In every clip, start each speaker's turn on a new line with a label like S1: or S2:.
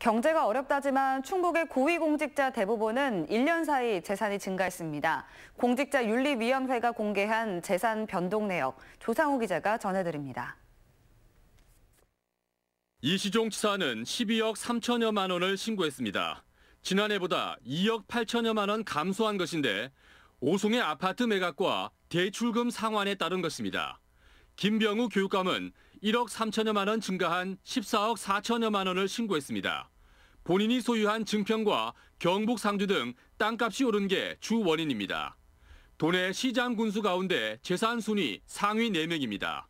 S1: 경제가 어렵다지만 충북의 고위공직자 대부분은 1년 사이 재산이 증가했습니다. 공직자윤리위원회가 공개한 재산 변동 내역 조상우 기자가 전해드립니다.
S2: 이시종 치사는 12억 3천여만 원을 신고했습니다. 지난해보다 2억 8천여만 원 감소한 것인데 오송의 아파트 매각과 대출금 상환에 따른 것입니다. 김병우 교육감은 1억 3천여만 원 증가한 14억 4천여만 원을 신고했습니다. 본인이 소유한 증평과 경북 상주 등 땅값이 오른 게 주 원인입니다. 도내 시장 군수 가운데 재산 순위 상위 4명입니다.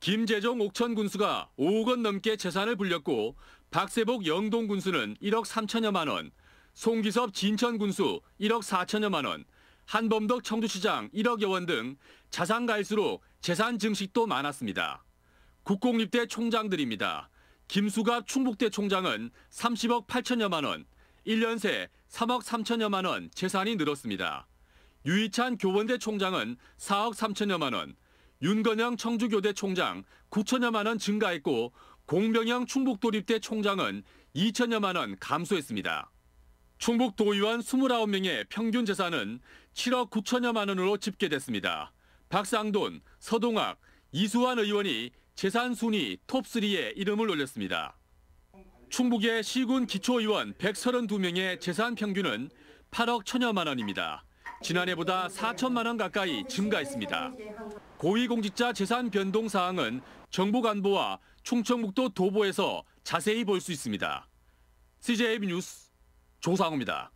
S2: 김재종 옥천 군수가 5억 원 넘게 재산을 불렸고 박세복 영동 군수는 1억 3천여만 원, 송기섭 진천 군수 1억 4천여만 원, 한범덕 청주시장 1억여 원 등 자산 갈수록 재산 증식도 많았습니다. 국공립대 총장들입니다. 김수갑 충북대 총장은 30억 8천여만 원, 1년 새 3억 3천여만 원 재산이 늘었습니다. 유이찬 교원대 총장은 4억 3천여만 원, 윤건영 청주교대 총장 9천여만 원 증가했고 공병영 충북도립대 총장은 2천여만 원 감소했습니다. 충북도의원 29명의 평균 재산은 7억 9천여만 원으로 집계됐습니다. 박상돈, 서동학, 이수환 의원이 재산 순위 톱3에 이름을 올렸습니다. 충북의 시군 기초의원 132명의 재산 평균은 8억 천여만 원입니다. 지난해보다 4천만 원 가까이 증가했습니다. 고위공직자 재산 변동 사항은 정보 간보와 충청북도 도보에서 자세히 볼 수 있습니다. c j 뉴스 조상호입니다.